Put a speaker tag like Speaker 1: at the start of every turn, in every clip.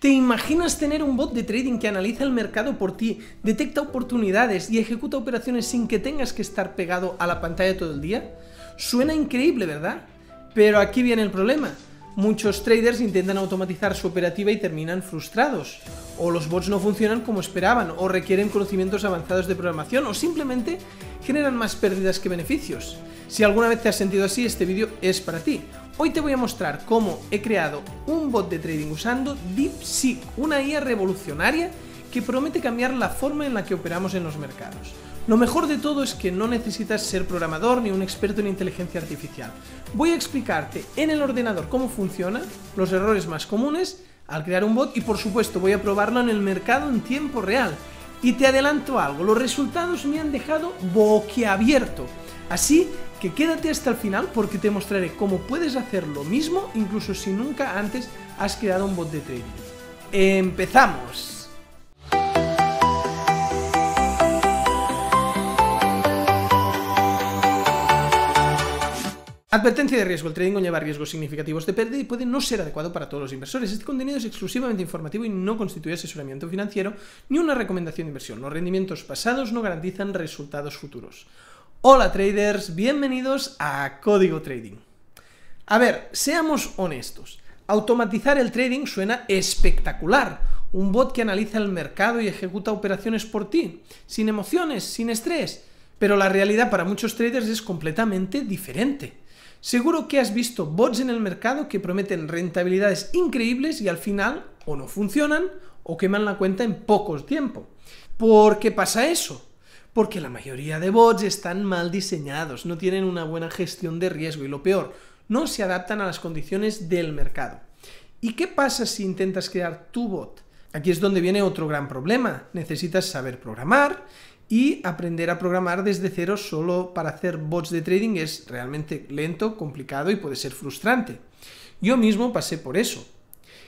Speaker 1: ¿Te imaginas tener un bot de trading que analiza el mercado por ti, detecta oportunidades y ejecuta operaciones sin que tengas que estar pegado a la pantalla todo el día? Suena increíble, ¿verdad? Pero aquí viene el problema. Muchos traders intentan automatizar su operativa y terminan frustrados, o los bots no funcionan como esperaban, o requieren conocimientos avanzados de programación, o simplemente generan más pérdidas que beneficios. Si alguna vez te has sentido así, este vídeo es para ti. Hoy te voy a mostrar cómo he creado un bot de trading usando DeepSeek, una IA revolucionaria que promete cambiar la forma en la que operamos en los mercados. Lo mejor de todo es que no necesitas ser programador ni un experto en inteligencia artificial. Voy a explicarte en el ordenador cómo funciona, los errores más comunes al crear un bot y por supuesto voy a probarlo en el mercado en tiempo real. Y te adelanto algo, los resultados me han dejado boquiabierto. Así que quédate hasta el final porque te mostraré cómo puedes hacer lo mismo incluso si nunca antes has creado un bot de trading. ¡Empezamos! Advertencia de riesgo. El trading conlleva riesgos significativos de pérdida y puede no ser adecuado para todos los inversores. Este contenido es exclusivamente informativo y no constituye asesoramiento financiero ni una recomendación de inversión. Los rendimientos pasados no garantizan resultados futuros. Hola traders, bienvenidos a Código Trading. A ver, seamos honestos. Automatizar el trading suena espectacular. Un bot que analiza el mercado y ejecuta operaciones por ti, sin emociones, sin estrés. Pero la realidad para muchos traders es completamente diferente. Seguro que has visto bots en el mercado que prometen rentabilidades increíbles y al final o no funcionan o queman la cuenta en pocos tiempo. ¿Por qué pasa eso? Porque la mayoría de bots están mal diseñados, no tienen una buena gestión de riesgo y lo peor, no se adaptan a las condiciones del mercado. ¿Y qué pasa si intentas crear tu bot? Aquí es donde viene otro gran problema. Necesitas saber programar y aprender a programar desde cero solo para hacer bots de trading es realmente lento, complicado y puede ser frustrante. Yo mismo pasé por eso.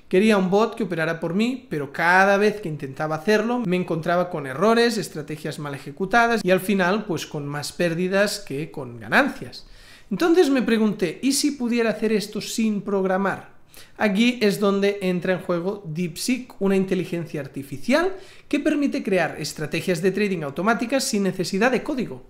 Speaker 1: Quería un bot que operara por mí, pero cada vez que intentaba hacerlo me encontraba con errores, estrategias mal ejecutadas y al final pues con más pérdidas que con ganancias. Entonces me pregunté, ¿y si pudiera hacer esto sin programar? Aquí es donde entra en juego DeepSeek, una inteligencia artificial que permite crear estrategias de trading automáticas sin necesidad de código.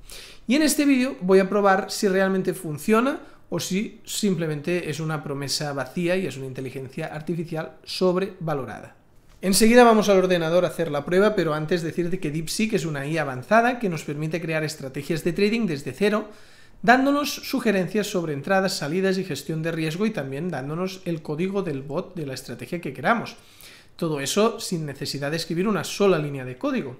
Speaker 1: Y en este vídeo voy a probar si realmente funciona o si simplemente es una promesa vacía y es una inteligencia artificial sobrevalorada. Enseguida vamos al ordenador a hacer la prueba, pero antes decirte que DeepSeek es una IA avanzada que nos permite crear estrategias de trading desde cero dándonos sugerencias sobre entradas, salidas y gestión de riesgo y también dándonos el código del bot de la estrategia que queramos. Todo eso sin necesidad de escribir una sola línea de código.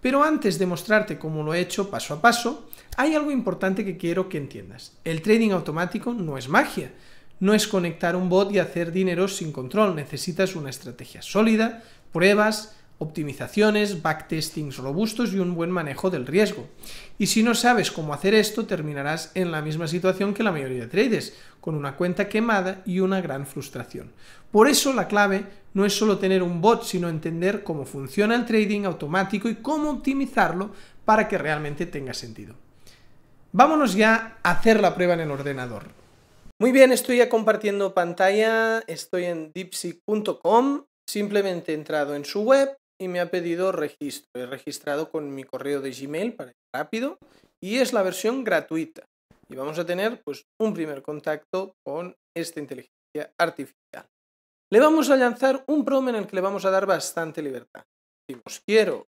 Speaker 1: Pero antes de mostrarte cómo lo he hecho paso a paso, hay algo importante que quiero que entiendas. El trading automático no es magia, no es conectar un bot y hacer dinero sin control, necesitas una estrategia sólida, pruebas, optimizaciones, backtestings robustos y un buen manejo del riesgo. Y si no sabes cómo hacer esto, terminarás en la misma situación que la mayoría de traders, con una cuenta quemada y una gran frustración. Por eso la clave no es solo tener un bot, sino entender cómo funciona el trading automático y cómo optimizarlo para que realmente tenga sentido. Vámonos ya a hacer la prueba en el ordenador. Muy bien, estoy ya compartiendo pantalla, estoy en dipsy.com, simplemente he entrado en su web, y me ha pedido registro. He registrado con mi correo de Gmail para ir rápido y es la versión gratuita. Y vamos a tener pues un primer contacto con esta inteligencia artificial. Le vamos a lanzar un prom
Speaker 2: en el que le vamos a dar bastante libertad. Decimos, quiero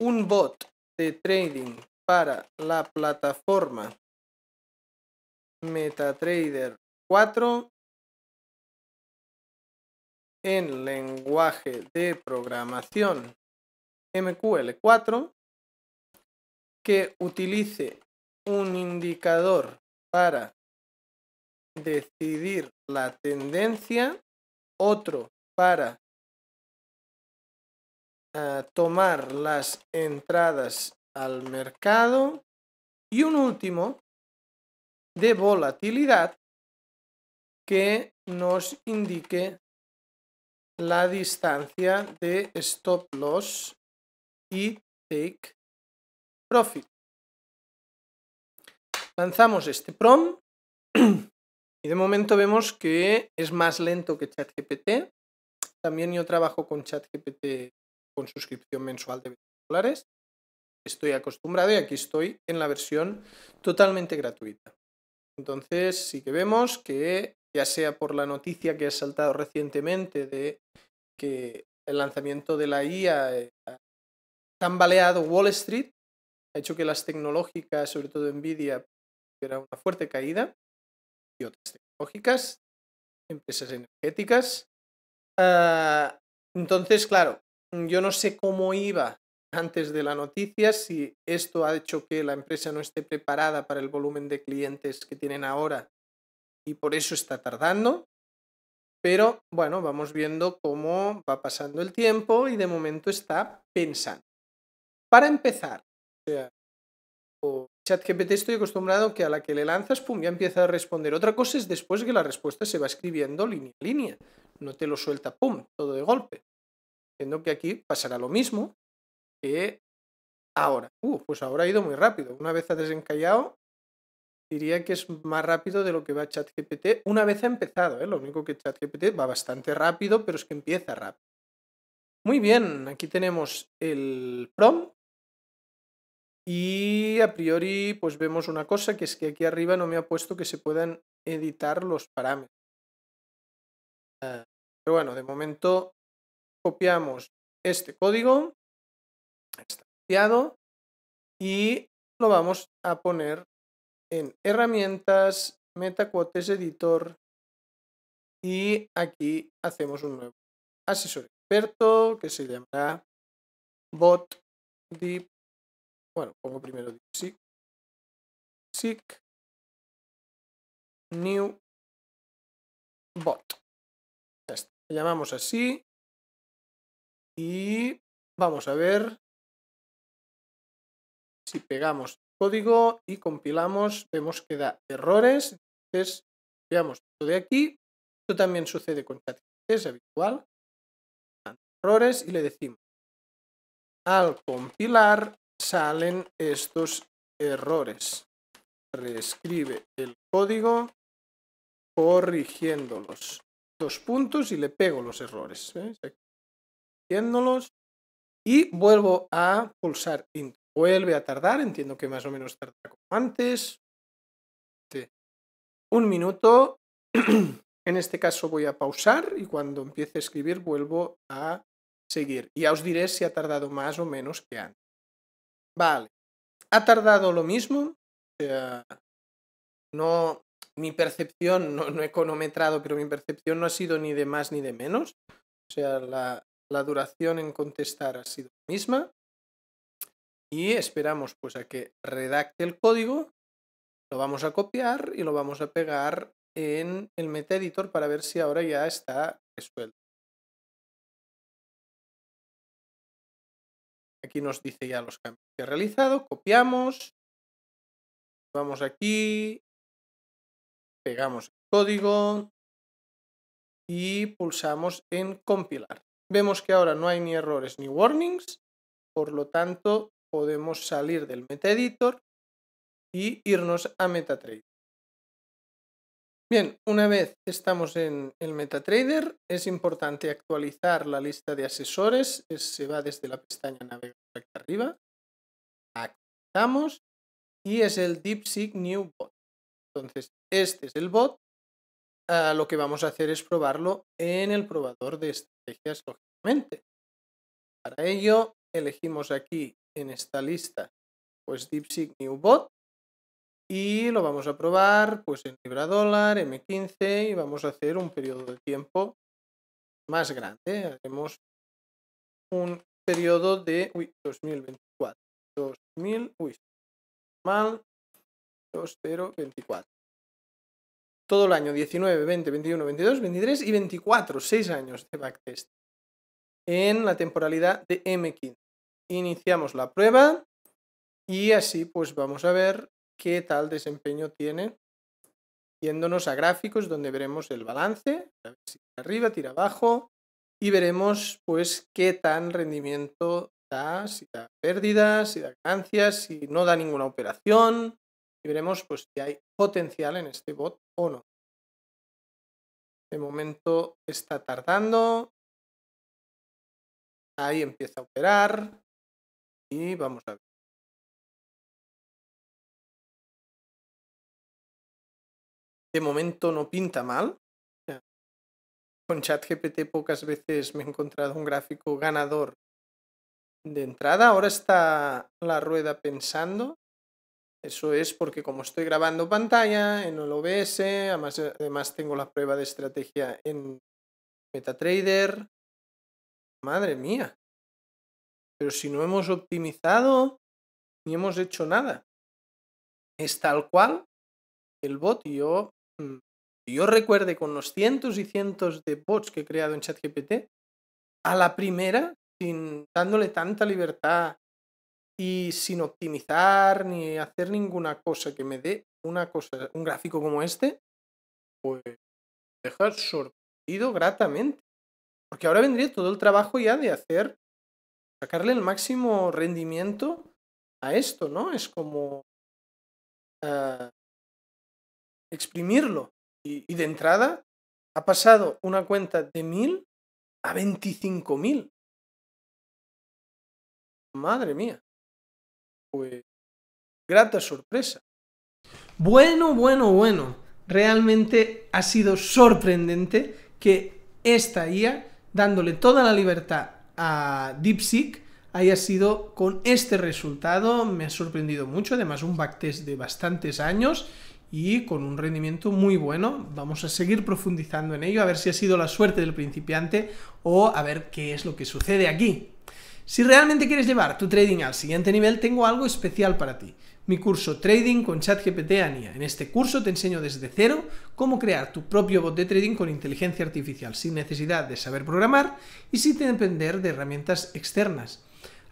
Speaker 2: un bot de trading para la plataforma MetaTrader 4 en lenguaje de programación MQL4 que utilice un indicador para decidir la tendencia, otro para ah, tomar las entradas al mercado y un último de volatilidad que nos indique la distancia de stop loss y take profit. Lanzamos este prom y de momento vemos que es más lento que ChatGPT.
Speaker 1: También yo trabajo con ChatGPT con suscripción mensual de 20 dólares. Estoy acostumbrado y aquí estoy en la versión totalmente gratuita. Entonces sí que vemos que ya sea por la noticia que ha saltado recientemente de que el lanzamiento de la IA eh, ha tambaleado Wall
Speaker 2: Street, ha hecho que las tecnológicas, sobre todo Nvidia, era una fuerte caída, y otras tecnológicas, empresas energéticas.
Speaker 1: Ah, entonces, claro, yo no sé cómo iba antes de la noticia, si esto ha hecho que la empresa no esté preparada para el volumen de clientes que tienen ahora y por eso está tardando. Pero bueno, vamos viendo cómo va pasando el tiempo y de momento está pensando. Para empezar,
Speaker 2: o sea,
Speaker 1: o ChatGPT estoy acostumbrado que a la que le lanzas, pum, ya empieza a responder. Otra cosa es después que la respuesta se va escribiendo línea a línea. No te lo suelta, pum, todo de golpe. Entiendo que aquí pasará lo mismo que ahora. Uh, pues ahora ha ido muy rápido. Una vez ha desencallado, diría que es más rápido de lo que va ChatGPT una vez ha empezado. ¿eh? Lo único que ChatGPT va bastante rápido, pero es que empieza rápido. Muy bien, aquí tenemos el prom. Y a priori, pues vemos una cosa, que es que aquí arriba no me ha puesto que
Speaker 2: se puedan editar los parámetros. Ah, pero bueno, de momento copiamos este código, está copiado, y lo vamos a poner en herramientas, metacuotes editor y aquí hacemos un nuevo asesor experto que se llamará bot deep, bueno, pongo primero SIC SIC new bot. Ya está. llamamos así y vamos a ver si pegamos y compilamos, vemos que da errores. Entonces, veamos esto de aquí. Esto también sucede con chat, es habitual. Errores y le decimos, al compilar salen estos errores. Reescribe el
Speaker 1: código corrigiéndolos. Dos puntos y le pego los
Speaker 2: errores. ¿eh? Y vuelvo a pulsar int Vuelve a tardar, entiendo que más o menos tarda como antes.
Speaker 1: Un minuto. en este caso voy a pausar y cuando empiece a escribir vuelvo a seguir. Ya os diré si ha tardado más o menos que antes. Vale. Ha tardado lo mismo. O sea, no, mi percepción, no, he cronometrado, pero mi percepción no ha sido ni de más ni de menos. O sea, la duración en contestar ha sido la misma y esperamos pues a que redacte el código, lo vamos a copiar y lo
Speaker 2: vamos a pegar en el MetaEditor para ver si ahora ya está resuelto. Aquí nos dice ya los cambios que ha realizado, copiamos, vamos aquí, pegamos el código y pulsamos en
Speaker 1: compilar. Vemos que ahora no hay ni errores ni warnings, por lo tanto podemos salir del MetaEditor y irnos a MetaTrader. Bien, una vez estamos en el MetaTrader, es importante actualizar la lista de asesores. Se va desde la pestaña navegador aquí arriba. Activamos y es el DeepSeek New Bot. Entonces, este es el bot. Ah, lo que vamos a hacer es probarlo en el probador de
Speaker 2: estrategias, lógicamente. Para ello, elegimos aquí en esta lista? Pues DeepSeek New Bot. Y lo vamos a probar pues
Speaker 1: en LibraDollar, M15 y vamos a hacer un periodo de tiempo más
Speaker 2: grande. Haremos un periodo de 2024. 2000, uy, mal, 2024.
Speaker 1: Todo el año 19, 20, 21, 22, 23 y 24, 6 años de backtest en la temporalidad de M15. Iniciamos la prueba y así pues vamos a ver qué tal desempeño tiene yéndonos a gráficos donde veremos el balance, si tira arriba, tira abajo y veremos pues qué tan rendimiento da, si da pérdidas, si da ganancias, si no da ninguna operación y veremos pues si hay potencial en este
Speaker 2: bot o no. De momento está tardando. Ahí empieza a operar. Y vamos a ver. De momento no pinta mal. Con ChatGPT pocas
Speaker 1: veces me he encontrado un gráfico ganador de entrada. Ahora está la rueda pensando. Eso es porque como estoy grabando pantalla en el OBS, además tengo la prueba de estrategia en MetaTrader.
Speaker 2: Madre mía, pero si no hemos optimizado ni hemos hecho nada. Es tal cual el bot. Yo, mm,
Speaker 1: yo recuerde con los cientos y cientos de bots que he creado en ChatGPT, a la primera, sin dándole tanta libertad y sin optimizar ni hacer ninguna cosa que me dé una cosa, un gráfico como este, pues deja sorprendido gratamente. Porque
Speaker 2: ahora vendría todo el trabajo ya de hacer sacarle el máximo rendimiento a esto, ¿no? Es como ah, exprimirlo. Y, de entrada ha pasado una cuenta de 1000 a 25.000. Madre mía. Pues grata sorpresa. Bueno, bueno, bueno.
Speaker 1: Realmente ha sido sorprendente que esta IA, dándole toda la libertad a haya sido con este resultado. Me ha sorprendido mucho, además un backtest de bastantes años y con un rendimiento muy bueno. Vamos a seguir profundizando en ello, a ver si ha sido la suerte del principiante o a ver qué es lo que sucede aquí. Si realmente quieres llevar tu trading al siguiente nivel, tengo algo especial para ti. Mi curso Trading con ChatGPT ANIA. En este curso te enseño desde cero cómo crear tu propio bot de trading con inteligencia artificial sin necesidad de saber programar y sin depender de herramientas externas.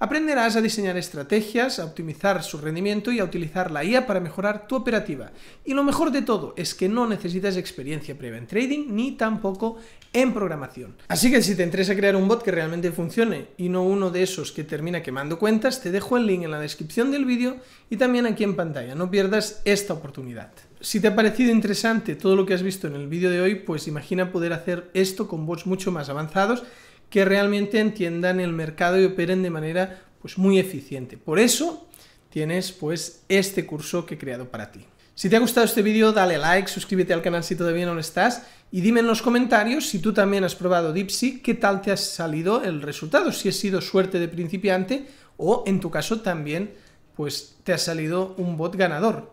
Speaker 1: Aprenderás a diseñar estrategias, a optimizar su rendimiento y a utilizar la IA para mejorar tu operativa. Y lo mejor de todo es que no necesitas experiencia previa en trading ni tampoco en programación. Así que si te interesa crear un bot que realmente funcione y no uno de esos que termina quemando cuentas, te dejo el link en la descripción del vídeo y también aquí en pantalla. No pierdas esta oportunidad. Si te ha parecido interesante todo lo que has visto en el vídeo de hoy, pues imagina poder hacer esto con bots mucho más avanzados que realmente entiendan el mercado y operen de manera pues muy eficiente. Por eso tienes pues este curso que he creado para ti. Si te ha gustado este vídeo, dale like, suscríbete al canal si todavía no lo estás y dime en los comentarios si tú también has probado Dipsy, qué tal te ha salido el resultado, si he sido suerte de principiante o en tu caso también pues te ha salido un bot ganador.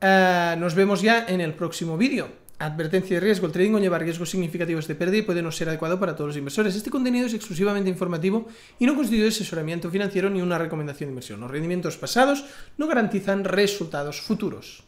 Speaker 1: Eh, nos vemos ya en el próximo vídeo. Advertencia de riesgo. El trading conlleva riesgos significativos de pérdida y puede no ser adecuado para todos los inversores. Este contenido es exclusivamente informativo y no constituye asesoramiento financiero ni una recomendación de inversión. Los rendimientos pasados no garantizan resultados futuros.